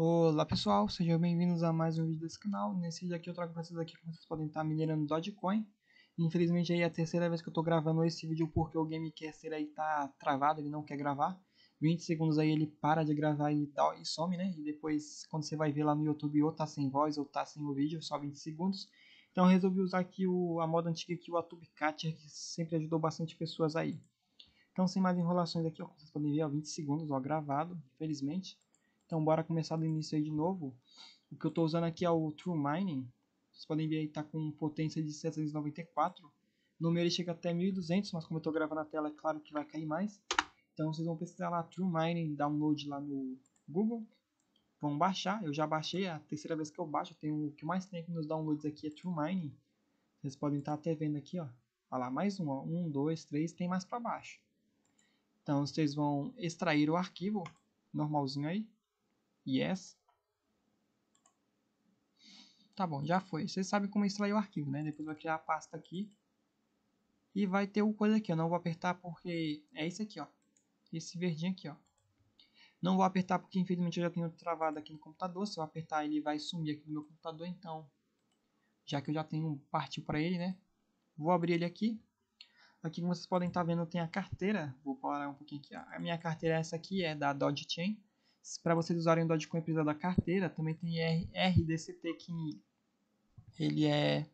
Olá pessoal, sejam bem-vindos a mais um vídeo desse canal. Nesse vídeo aqui eu trago para vocês aqui como vocês podem estar minerando Dogecoin. Infelizmente aí é a terceira vez que eu estou gravando esse vídeo porque o ser aí tá travado, ele não quer gravar. 20 segundos aí ele para de gravar e, dá, e some, né? E depois quando você vai ver lá no YouTube ou tá sem voz ou tá sem o vídeo, só 20 segundos. Então eu resolvi usar aqui o, a moda antiga aqui, o Atube Catcher, que sempre ajudou bastante pessoas aí. Então sem mais enrolações aqui, ó, como vocês podem ver, ó, 20 segundos ó, gravado, infelizmente. Então bora começar do início aí de novo. O que eu estou usando aqui é o True Mining. Vocês podem ver aí está com potência de 794. O número chega até 1200, mas como eu estou gravando a tela, é claro que vai cair mais. Então vocês vão pesquisar lá True Mining, download lá no Google. Vão baixar, eu já baixei, é a terceira vez que eu baixo. Eu tenho, o que mais tem aqui nos downloads aqui é True Mining. Vocês podem estar tá até vendo aqui, ó. Olha tá lá, mais um, ó. Um, dois, três, tem mais para baixo. Então vocês vão extrair o arquivo normalzinho aí. Yes. Tá bom, já foi. Vocês sabem como extrair o arquivo, né? Depois eu vou criar a pasta aqui. E vai ter o coisa aqui, eu não vou apertar porque é isso aqui, ó. Esse verdinho aqui, ó. Não vou apertar porque infelizmente eu já tenho travado aqui no computador. Se eu apertar ele vai sumir aqui do meu computador, então... Já que eu já tenho partiu para ele, né? Vou abrir ele aqui. Aqui como vocês podem estar tá vendo tem a carteira. Vou parar um pouquinho aqui. A minha carteira é essa aqui, é da Dodge Chain para vocês usarem o Dogecoin precisar da carteira, também tem R, RDCT que ele é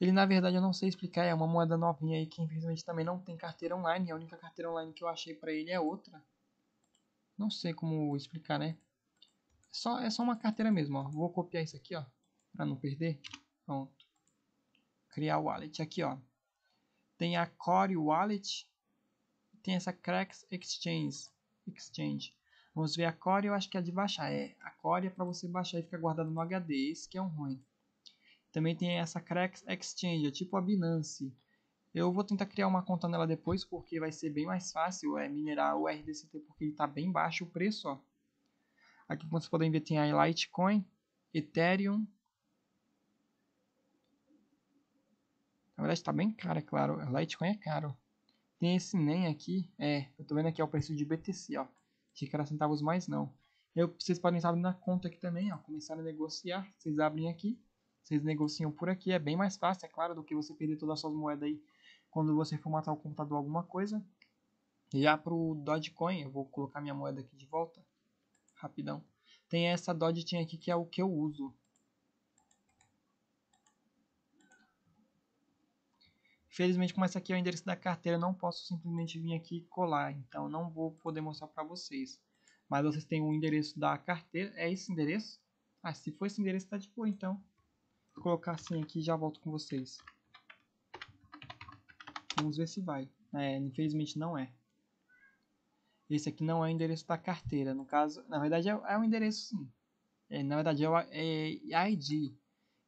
ele na verdade eu não sei explicar, é uma moeda novinha aí que infelizmente também não tem carteira online, a única carteira online que eu achei para ele é outra. Não sei como explicar, né? É só é só uma carteira mesmo, ó. Vou copiar isso aqui, ó, para não perder. Pronto. Criar wallet aqui, ó. Tem a Core Wallet, tem essa Crax Exchange, Exchange. Vamos ver a Core, eu acho que é a de baixar. É, a Core é para você baixar e ficar guardado no HD, esse que é um ruim. Também tem essa Crack Exchange, é tipo a Binance. Eu vou tentar criar uma conta nela depois, porque vai ser bem mais fácil é, minerar o RDCT, porque ele está bem baixo o preço. Ó. Aqui, como vocês podem ver, tem a Litecoin, Ethereum, Na verdade está bem cara, é claro. Litecoin é caro. Tem esse NEM aqui. É, eu tô vendo aqui é o preço de BTC, ó ficará centavos mais não. Eu, vocês podem estar na conta aqui também, ó, começar a negociar, vocês abrem aqui, vocês negociam por aqui, é bem mais fácil, é claro, do que você perder todas as suas moedas aí quando você formatar o computador alguma coisa. Já pro Dogecoin, eu vou colocar minha moeda aqui de volta, rapidão. Tem essa Dogecoin aqui que é o que eu uso. Felizmente, como esse aqui é o endereço da carteira, eu não posso simplesmente vir aqui e colar, então não vou poder mostrar para vocês. Mas vocês têm o endereço da carteira, é esse endereço? Ah, se for esse endereço, tá de boa, então. Vou colocar assim aqui e já volto com vocês. Vamos ver se vai. É, infelizmente não é. Esse aqui não é o endereço da carteira. No caso, na verdade é, é o endereço sim. É, na verdade é o é, é ID.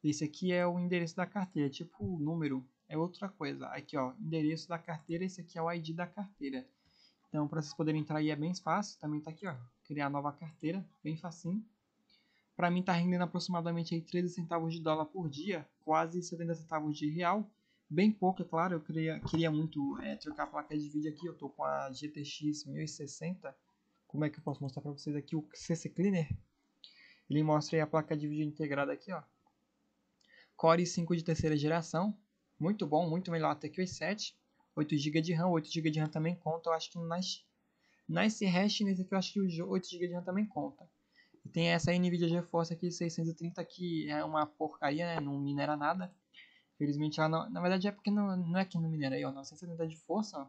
Esse aqui é o endereço da carteira, tipo o número é outra coisa. Aqui, ó, endereço da carteira, esse aqui é o ID da carteira. Então, para vocês poderem entrar aí é bem fácil. Também tá aqui, ó, criar nova carteira, bem facinho. Para mim tá rendendo aproximadamente aí 13 centavos de dólar por dia, quase 70 centavos de real. Bem pouco, é claro, eu queria, queria muito é, trocar a placa de vídeo aqui, eu tô com a GTX 1060. Como é que eu posso mostrar para vocês aqui o CC Cleaner? Ele mostra aí a placa de vídeo integrada aqui, ó. Core 5 de terceira geração, muito bom, muito melhor até que os 7. 8 GB de RAM, 8 GB de RAM também conta, eu acho que nas, nas hash nesse aqui eu acho que os 8 GB de RAM também conta. E tem essa NVIDIA GeForce aqui 630 que é uma porcaria, né? não minera nada. Infelizmente ela não, na verdade é porque não, não é que não minera aí, ó, 970 de força, ó.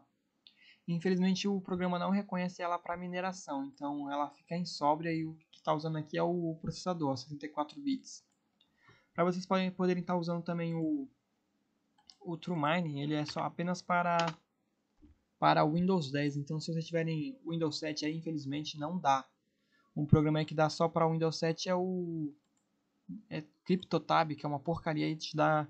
Infelizmente o programa não reconhece ela para mineração, então ela fica insóbria e o que está usando aqui é o processador, 64 bits. Para vocês podem, poderem estar tá usando também o o True Mining ele é só apenas para para Windows 10. Então, se vocês tiverem Windows 7 aí, infelizmente não dá. Um programa que dá só para Windows 7 é o é CryptoTab, que é uma porcaria e te dá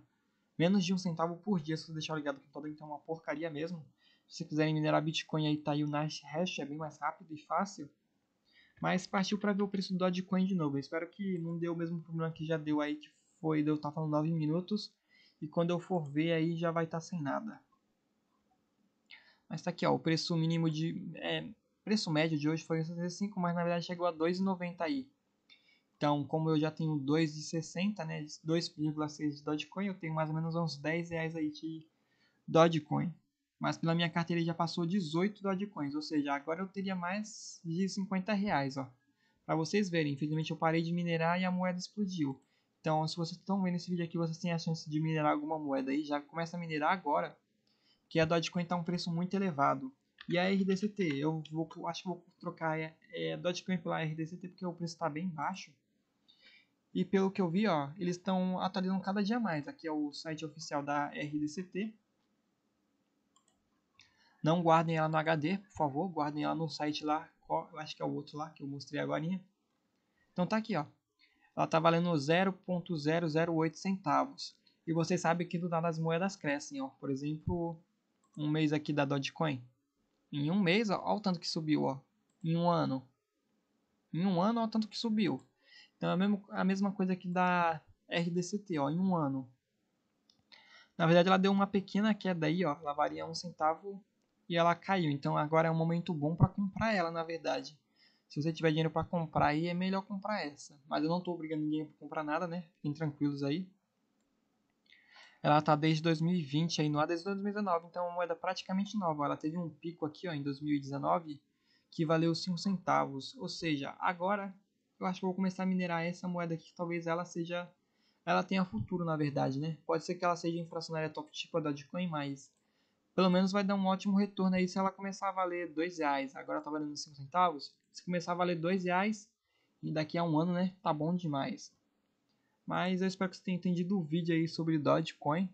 menos de um centavo por dia se você deixar ligado que todo então é uma porcaria mesmo. Se vocês quiserem minerar Bitcoin aí tá aí o Nice Hash, é bem mais rápido e fácil. Mas partiu para ver o preço do Dogecoin de novo. Eu espero que não deu o mesmo problema que já deu aí, que foi de eu estar tá falando 9 minutos e quando eu for ver aí já vai estar tá sem nada. Mas tá aqui, ó, o preço mínimo de... É, preço médio de hoje foi 65, mas na verdade chegou a 2,90 aí. Então, como eu já tenho 2,60, né, 2,6 de Dogecoin, eu tenho mais ou menos uns 10 reais aí de Dogecoin. Mas pela minha carteira já passou 18 Dogecoins, ou seja, agora eu teria mais de 50 reais, ó. Pra vocês verem, infelizmente eu parei de minerar e a moeda explodiu. Então, se vocês estão vendo esse vídeo aqui, vocês têm a chance de minerar alguma moeda aí, já começa a minerar agora, que a Dogecoin está um preço muito elevado. E a RDCT, eu vou, acho que vou trocar é, é, Dogecoin pela RDCT porque o preço está bem baixo. E pelo que eu vi, ó, eles estão atualizando cada dia mais. Aqui é o site oficial da RDCT. Não guardem ela no HD, por favor, guardem ela no site lá, qual, acho que é o outro lá que eu mostrei agora. Então tá aqui, ó ela está valendo 0,008 centavos. E você sabe que do nada as moedas crescem, ó. Por exemplo, um mês aqui da Dogecoin. Em um mês, olha o tanto que subiu, ó. Em um ano. Em um ano, olha o tanto que subiu. Então é a mesma, a mesma coisa que da RDCT, ó, em um ano. Na verdade, ela deu uma pequena queda aí, ó. Ela varia um centavo e ela caiu. Então agora é um momento bom para comprar ela, na verdade. Se você tiver dinheiro para comprar aí, é melhor comprar essa. Mas eu não estou obrigando ninguém a comprar nada, né? Fiquem tranquilos aí. Ela está desde 2020 aí no há desde 2019, então é uma moeda praticamente nova. Ela teve um pico aqui ó, em 2019 que valeu 5 centavos. Ou seja, agora eu acho que vou começar a minerar essa moeda aqui, que talvez ela seja ela tenha futuro, na verdade, né? Pode ser que ela seja inflacionária top tipo a Dogecoin, mas pelo menos vai dar um ótimo retorno aí se ela começar a valer dois reais. Agora tá valendo cinco centavos. Se começar a valer dois reais e daqui a um ano, né, tá bom demais. Mas eu espero que vocês tenham entendido o vídeo aí sobre Dogecoin.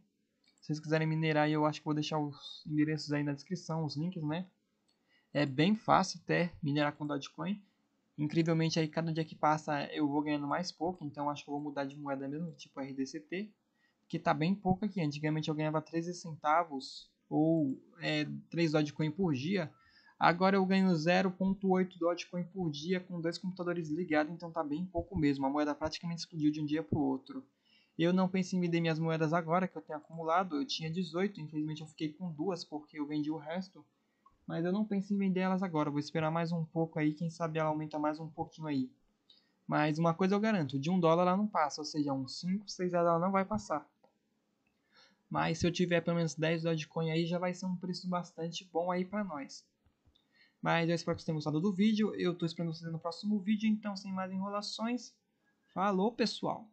Se vocês quiserem minerar, eu acho que vou deixar os endereços aí na descrição, os links, né? É bem fácil até minerar com Dogecoin. Incrivelmente aí cada dia que passa eu vou ganhando mais pouco, então acho que eu vou mudar de moeda mesmo, tipo RDCT, que tá bem pouco aqui. Antigamente eu ganhava 13 centavos ou é, 3 Dogecoin por dia, agora eu ganho 0.8 Dogecoin por dia com dois computadores ligados, então tá bem pouco mesmo. A moeda praticamente explodiu de um dia para o outro. Eu não pensei em vender minhas moedas agora que eu tenho acumulado, eu tinha 18, infelizmente eu fiquei com duas porque eu vendi o resto. Mas eu não pensei em vender elas agora, vou esperar mais um pouco aí, quem sabe ela aumenta mais um pouquinho aí. Mas uma coisa eu garanto, de um dólar ela não passa, ou seja, uns 5, 6 ela não vai passar. Mas se eu tiver pelo menos 10 Dogecoin aí, já vai ser um preço bastante bom aí para nós. Mas eu espero que vocês tenham gostado do vídeo. Eu estou esperando vocês no próximo vídeo. Então, sem mais enrolações, falou pessoal!